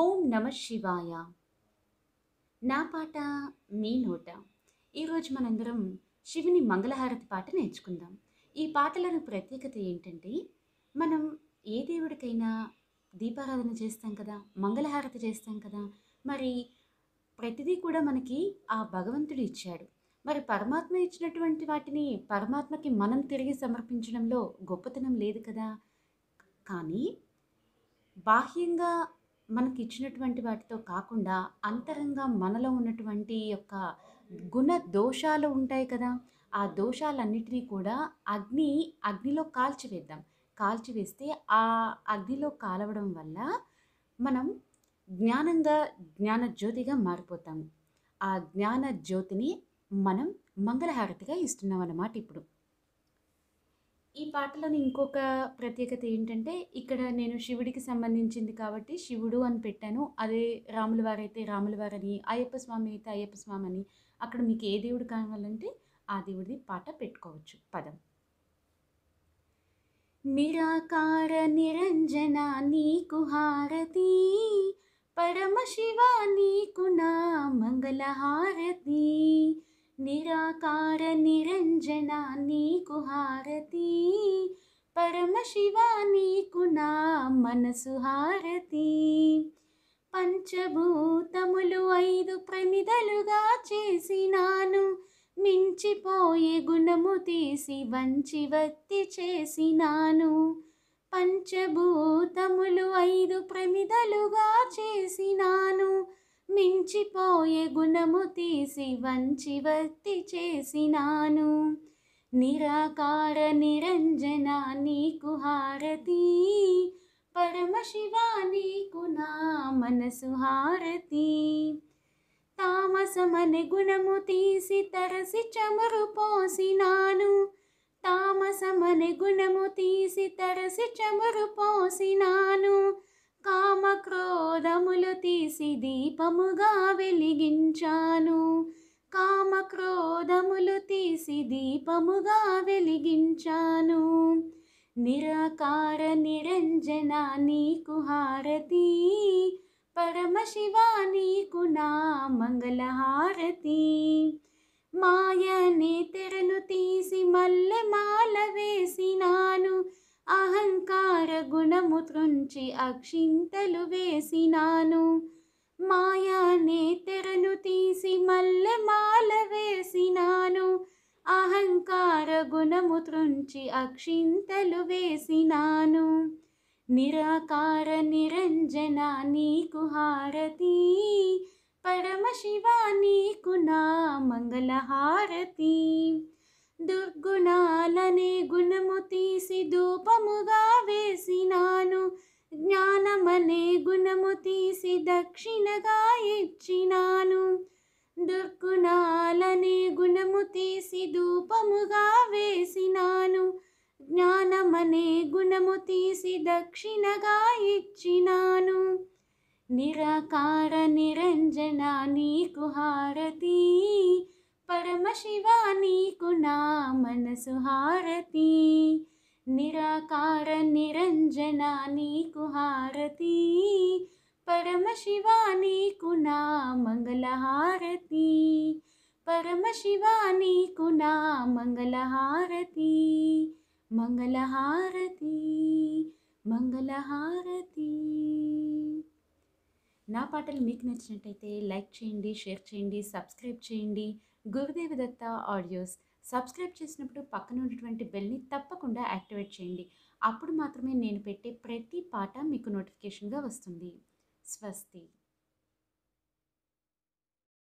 ఓం నమ శివాయ నా పాట మీ నోట ఈరోజు మనందరం శివుని మంగళహారతి పాట నేర్చుకుందాం ఈ పాటలను ప్రత్యేకత ఏంటంటే మనం ఏ దేవుడికైనా దీపారాధన చేస్తాం కదా మంగళహారతి చేస్తాం కదా మరి ప్రతిదీ కూడా మనకి ఆ భగవంతుడు ఇచ్చాడు మరి పరమాత్మ ఇచ్చినటువంటి వాటిని పరమాత్మకి మనం తిరిగి సమర్పించడంలో గొప్పతనం లేదు కదా కానీ బాహ్యంగా మనకి ఇచ్చినటువంటి వాటితో కాకుండా అంతరంగా మనలో ఉన్నటువంటి యొక్క గుణ దోషాలు ఉంటాయి కదా ఆ దోషాలన్నిటినీ కూడా అగ్ని అగ్నిలో కాల్చివేద్దాం కాల్చివేస్తే ఆ అగ్నిలో కాలవడం వల్ల మనం జ్ఞానంగా జ్ఞానజ్యోతిగా మారిపోతాం మారిపోతాము ఆ జ్ఞాన జ్యోతిని మనం మంగళహారతిగా ఇస్తున్నాం అన్నమాట ఇప్పుడు ఈ పాటలోని ఇంకొక ప్రత్యేకత ఏంటంటే ఇక్కడ నేను శివుడికి సంబంధించింది కాబట్టి శివుడు అని పెట్టాను అదే రాముల వారైతే రాముల వారని అయ్యప్ప స్వామి అయితే అయ్యప్ప స్వామి అని అక్కడ మీకు ఏ దేవుడు కావాలంటే ఆ దేవుడిది పాట పెట్టుకోవచ్చు పదం నిరాకార నిరంజన నీకు హారతి పరమశివ నీకు నా మంగళహారతి నిరాకార నిరంజన నీకు హారతి పరమశివ నీకు నా మనసు హారతి పంచభూతములు ఐదు ప్రమిదలుగా చేసినాను మించిపోయే గుణము తీసి వంచి వత్తి చేసినాను పంచభూతములు ఐదు ప్రమిదలుగా చేసినాను మించిపోయే గుణము తీసి వంచి వర్తి చేసినాను నిరాకార నిరంజన నీకు హారతి పరమశివ నీకు నా మనసు హారతి తామసమనే గుణము తీసి తరసి చమురు పోసినాను తామసమనే గుణము తీసి తరసి చమురు పోసినాను కామక్రోధములు తీసి దీపముగా వెలిగించాను కామక్రోధములు తీసి దీపముగా వెలిగించాను నిరాకార నిరంజన నీకు హారతి పరమశివ నీకు నా మంగళహారతి మాయనే తెరను తీసి మల్లె మాల వేసినాను అహంకార గుణము త్రుంచి అక్షింతలు వేసినాను మాయా నేతరను తీసి మల్లెమాల వేసినాను అహంకార గుణము త్రుంచి అక్షింతలు వేసినాను నిరాకార నిరంజన నీకు హారతి పరమశివ నీకు నా మంగళహారతి దుర్గుణాలనే గుణము తీసి ధూపముగా వేసినాను జ్ఞానమనే గుణము తీసి దక్షిణగా ఇచ్చినాను దుర్గుణాలనే గుణము తీసి ధూపముగా వేసినాను జ్ఞానమనే గుణము తీసి దక్షిణగా ఇచ్చినాను నిరాకార నిరంజన నీకు హారతి పరమశివ నీకు నా మనసు హారతి నిరాకార నిరంజన నీకు హారతి పరమశివ నీకు నా మంగళహారతి పరమశివ నీకు నా మంగళహారతి మంగళహారతి మంగళహారతి నా పాటలు మీకు నచ్చినట్టయితే లైక్ చేయండి షేర్ చేయండి సబ్స్క్రైబ్ చేయండి గురుదేవి దత్త ఆడియోస్ సబ్స్క్రైబ్ చేసినప్పుడు పక్కన ఉన్నటువంటి బెల్ని తప్పకుండా యాక్టివేట్ చేయండి అప్పుడు మాత్రమే నేను పెట్టే ప్రతి పాట మీకు నోటిఫికేషన్గా వస్తుంది స్వస్తి